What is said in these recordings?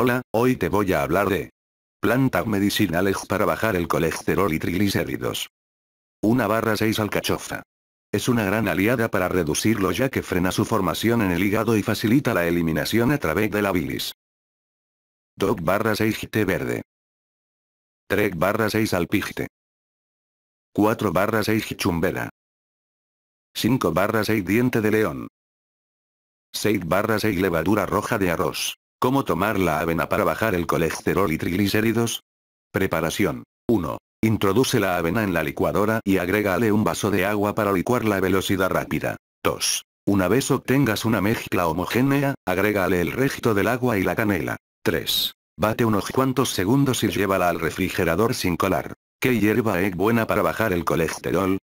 Hola, hoy te voy a hablar de plantas medicinales para bajar el colesterol y triglicéridos. 1 barra 6 alcachofa. Es una gran aliada para reducirlo ya que frena su formación en el hígado y facilita la eliminación a través de la bilis. 2 barra 6 té verde. 3 barra 6 alpigte. 4 barra 6 chumbera. 5 barra 6 diente de león. 6 barra 6 levadura roja de arroz. ¿Cómo tomar la avena para bajar el colesterol y triglicéridos? Preparación. 1. Introduce la avena en la licuadora y agrégale un vaso de agua para licuar la velocidad rápida. 2. Una vez obtengas una mezcla homogénea, agrégale el resto del agua y la canela. 3. Bate unos cuantos segundos y llévala al refrigerador sin colar. ¿Qué hierba es buena para bajar el colesterol?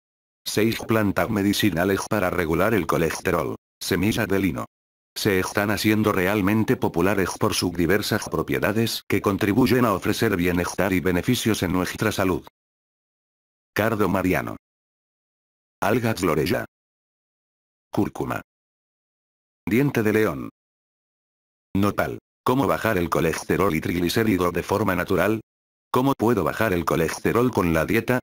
6 plantas medicinales para regular el colesterol. Semilla de lino se están haciendo realmente populares por sus diversas propiedades que contribuyen a ofrecer bienestar y beneficios en nuestra salud. Cardo mariano. Alga florella. Cúrcuma. Diente de león. Nopal. ¿Cómo bajar el colesterol y triglicérido de forma natural? ¿Cómo puedo bajar el colesterol con la dieta?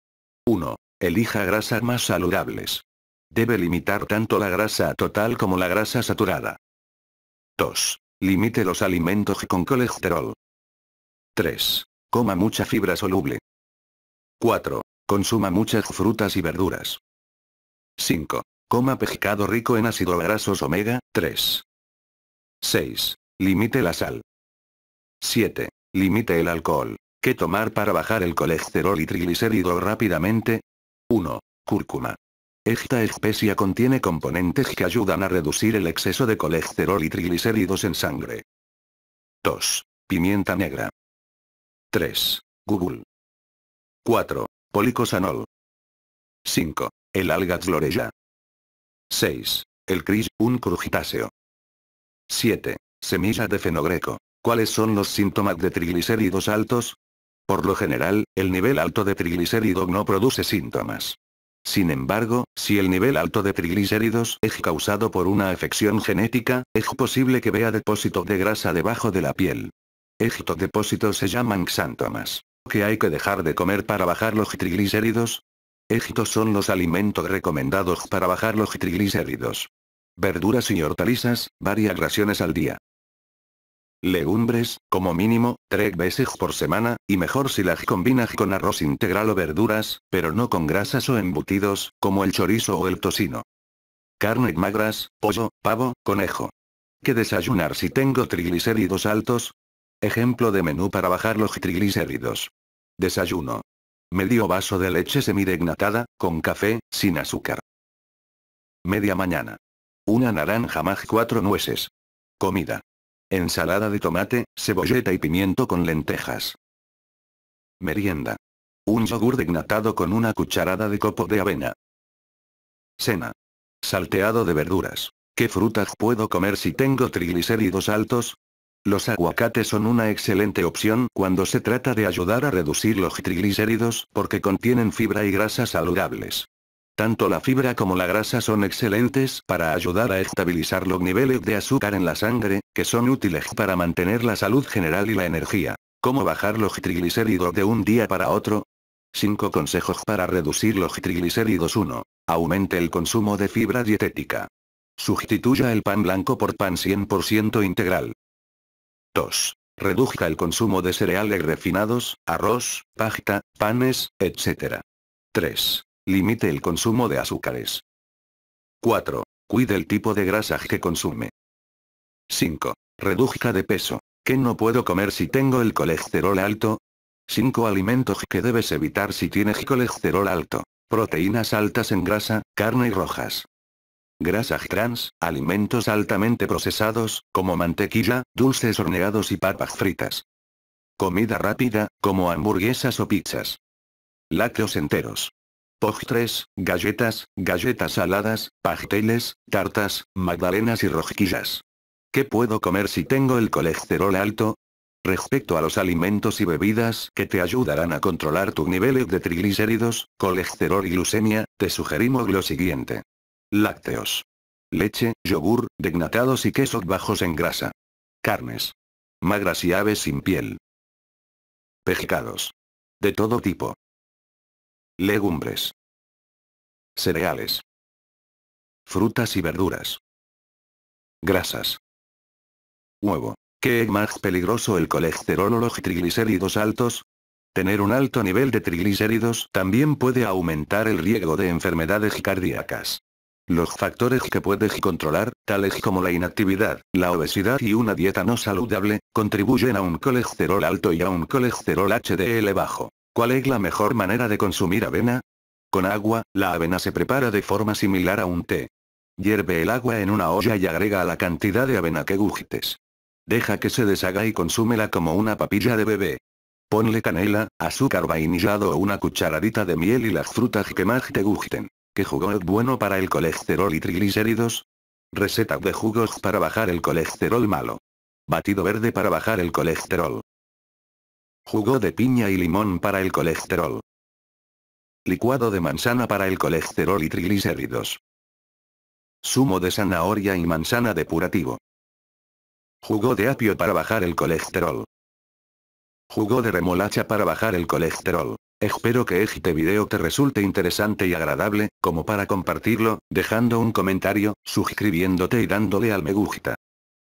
1. Elija grasas más saludables. Debe limitar tanto la grasa total como la grasa saturada. 2. Limite los alimentos con colesterol. 3. Coma mucha fibra soluble. 4. Consuma muchas frutas y verduras. 5. Coma pescado rico en ácido grasos omega 3. 6. Limite la sal. 7. Limite el alcohol. ¿Qué tomar para bajar el colesterol y triglicérido rápidamente? 1. Cúrcuma. Esta especia contiene componentes que ayudan a reducir el exceso de colesterol y triglicéridos en sangre. 2. Pimienta negra. 3. Google. 4. Policosanol. 5. El alga florella. 6. El cris, un crujitáceo. 7. Semilla de fenogreco. ¿Cuáles son los síntomas de triglicéridos altos? Por lo general, el nivel alto de triglicéridos no produce síntomas. Sin embargo, si el nivel alto de triglicéridos es causado por una afección genética, es posible que vea depósito de grasa debajo de la piel. Estos depósitos se llaman xantomas. ¿Qué hay que dejar de comer para bajar los triglicéridos? Estos son los alimentos recomendados para bajar los triglicéridos. Verduras y hortalizas, varias raciones al día legumbres, como mínimo, tres veces por semana, y mejor si las combinas con arroz integral o verduras, pero no con grasas o embutidos, como el chorizo o el tocino. Carne magras, pollo, pavo, conejo. ¿Qué desayunar si tengo triglicéridos altos? Ejemplo de menú para bajar los triglicéridos. Desayuno. Medio vaso de leche semidegnatada, con café, sin azúcar. Media mañana. Una naranja más cuatro nueces. Comida. Ensalada de tomate, cebolleta y pimiento con lentejas. Merienda. Un yogur degnatado con una cucharada de copo de avena. Cena. Salteado de verduras. ¿Qué frutas puedo comer si tengo triglicéridos altos? Los aguacates son una excelente opción cuando se trata de ayudar a reducir los triglicéridos porque contienen fibra y grasas saludables. Tanto la fibra como la grasa son excelentes para ayudar a estabilizar los niveles de azúcar en la sangre, que son útiles para mantener la salud general y la energía. ¿Cómo bajar los triglicéridos de un día para otro? 5 consejos para reducir los triglicéridos 1. Aumente el consumo de fibra dietética. Sustituya el pan blanco por pan 100% integral. 2. Reduzca el consumo de cereales refinados, arroz, pasta, panes, etc. 3. Limite el consumo de azúcares. 4. Cuide el tipo de grasa que consume. 5. Reduzca de peso. ¿Qué no puedo comer si tengo el colesterol alto? 5 alimentos que debes evitar si tienes colesterol alto. Proteínas altas en grasa, carne y rojas. Grasas trans, alimentos altamente procesados, como mantequilla, dulces horneados y papas fritas. Comida rápida, como hamburguesas o pizzas. Lácteos enteros postres, galletas, galletas saladas, pasteles, tartas, magdalenas y rojquillas. ¿Qué puedo comer si tengo el colesterol alto? Respecto a los alimentos y bebidas que te ayudarán a controlar tu niveles de triglicéridos, colesterol y glucemia, te sugerimos lo siguiente. Lácteos. Leche, yogur, degnatados y quesos bajos en grasa. Carnes. Magras y aves sin piel. Pescados. De todo tipo. Legumbres. Cereales. Frutas y verduras. Grasas. Huevo. ¿Qué es más peligroso el colesterol o los triglicéridos altos? Tener un alto nivel de triglicéridos también puede aumentar el riesgo de enfermedades cardíacas. Los factores que puedes controlar, tales como la inactividad, la obesidad y una dieta no saludable, contribuyen a un colesterol alto y a un colesterol HDL bajo. ¿Cuál es la mejor manera de consumir avena? Con agua, la avena se prepara de forma similar a un té. Hierve el agua en una olla y agrega la cantidad de avena que gustes. Deja que se deshaga y consúmela como una papilla de bebé. Ponle canela, azúcar vainillado o una cucharadita de miel y las frutas que más te gusten. ¿Qué jugo es bueno para el colesterol y triglicéridos? Receta de jugos para bajar el colesterol malo. Batido verde para bajar el colesterol. Jugo de piña y limón para el colesterol. Licuado de manzana para el colesterol y triglicéridos. Sumo de zanahoria y manzana depurativo. Jugo de apio para bajar el colesterol. Jugo de remolacha para bajar el colesterol. Espero que este video te resulte interesante y agradable, como para compartirlo, dejando un comentario, suscribiéndote y dándole al me gusta.